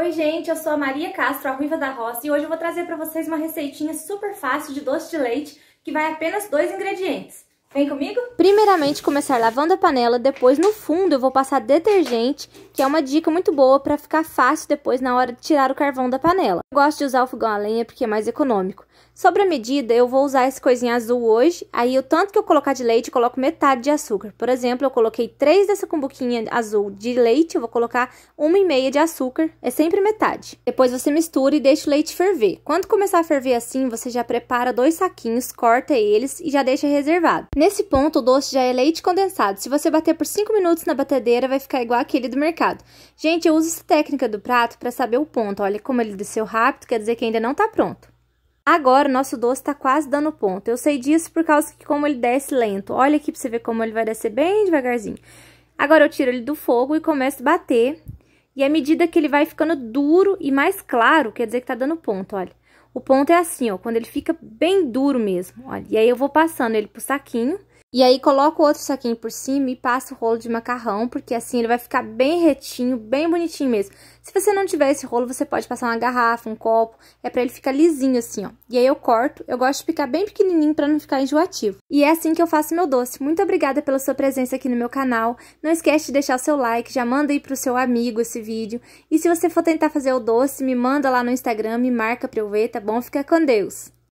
Oi gente, eu sou a Maria Castro, a Ruiva da Roça, e hoje eu vou trazer para vocês uma receitinha super fácil de doce de leite que vai apenas dois ingredientes. Vem comigo? Primeiramente, começar lavando a panela, depois no fundo eu vou passar detergente, que é uma dica muito boa para ficar fácil depois na hora de tirar o carvão da panela. Eu gosto de usar o fogão a lenha porque é mais econômico. Sobre a medida, eu vou usar esse coisinha azul hoje, aí o tanto que eu colocar de leite, eu coloco metade de açúcar. Por exemplo, eu coloquei três dessa cumbuquinha azul de leite, eu vou colocar uma e meia de açúcar, é sempre metade. Depois você mistura e deixa o leite ferver. Quando começar a ferver assim, você já prepara dois saquinhos, corta eles e já deixa reservado. Nesse ponto, o doce já é leite condensado. Se você bater por 5 minutos na batedeira, vai ficar igual aquele do mercado. Gente, eu uso essa técnica do prato para saber o ponto. Olha como ele desceu rápido, quer dizer que ainda não está pronto. Agora, o nosso doce está quase dando ponto. Eu sei disso por causa que como ele desce lento. Olha aqui para você ver como ele vai descer bem devagarzinho. Agora, eu tiro ele do fogo e começo a bater. E à medida que ele vai ficando duro e mais claro, quer dizer que está dando ponto, olha. O ponto é assim, ó, quando ele fica bem duro mesmo, olha. E aí eu vou passando ele pro saquinho e aí coloco outro saquinho por cima e passo o rolo de macarrão, porque assim ele vai ficar bem retinho, bem bonitinho mesmo. Se você não tiver esse rolo, você pode passar uma garrafa, um copo, é pra ele ficar lisinho assim, ó. E aí eu corto, eu gosto de ficar bem pequenininho pra não ficar enjoativo. E é assim que eu faço meu doce. Muito obrigada pela sua presença aqui no meu canal. Não esquece de deixar o seu like, já manda aí pro seu amigo esse vídeo. E se você for tentar fazer o doce, me manda lá no Instagram, me marca pra eu ver, tá bom? Fica com Deus!